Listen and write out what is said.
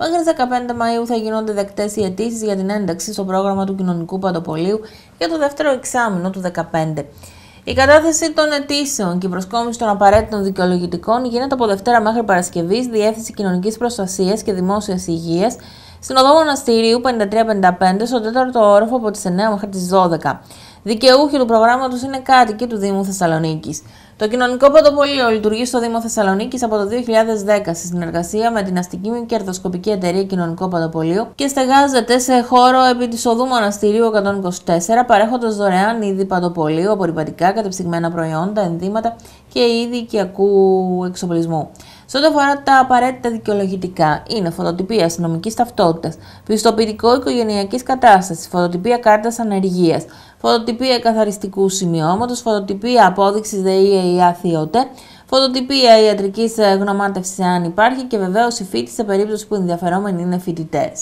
Μέχρι 15 Μαΐου θα γίνονται δεκτές οι αιτήσεις για την ένταξη στο πρόγραμμα του Κοινωνικού Παντοπολίου για το δεύτερο εξάμεινο του 2015. Η κατάθεση των αιτήσεων και η προσκόμιση των απαραίτητων δικαιολογητικών γίνεται από Δευτέρα μέχρι Παρασκευής Διεύθυνση Κοινωνικής Προστασίας και Δημόσιας Υγείας στην οδό Μοναστηρίου 5355 στο 4ο όροφο από τις 9 μέχρι τις 12. Δικαιούχοι του προγράμματος είναι κάτοικοι του Δήμου Θεσσαλονίκης. Το κοινωνικό πρωτοπολείο λειτουργεί στο Δήμο Θεσσαλονίκης από το 2010 σε συνεργασία με την αστική Μη κερδοσκοπική εταιρεία Κοινωνικό Πρωτοπολείο και στεγάζεται σε χώρο επί της οδού Μοναστηρίου 124, παρέχοντας δωρεάν είδη παντοπολίου, απορριπαντικά, κατεψυγμένα προϊόντα, ενδύματα και είδη οικιακού εξοπλισμού. Σε ό,τι αφορά τα απαραίτητα δικαιολογητικά, είναι φωτοτυπία αστυνομικής ταυτότητας, πιστοποιητικό οικογενειακής κατάστασης, φωτοτυπία κάρτας ανεργίας, φωτοτυπία καθαριστικού σημειώματος, φωτοτυπία απόδειξης ΔΕΗ ή ΕΕ αθιώτε, φωτοτυπία ιατρικής γνωμάτευσης αν υπάρχει και βεβαίως η φωτοτυπια ιατρικης γνωμάτευση αν υπαρχει και βεβαίω η φιτη σε περίπτωση που ενδιαφερόμενοι είναι φοιτητές.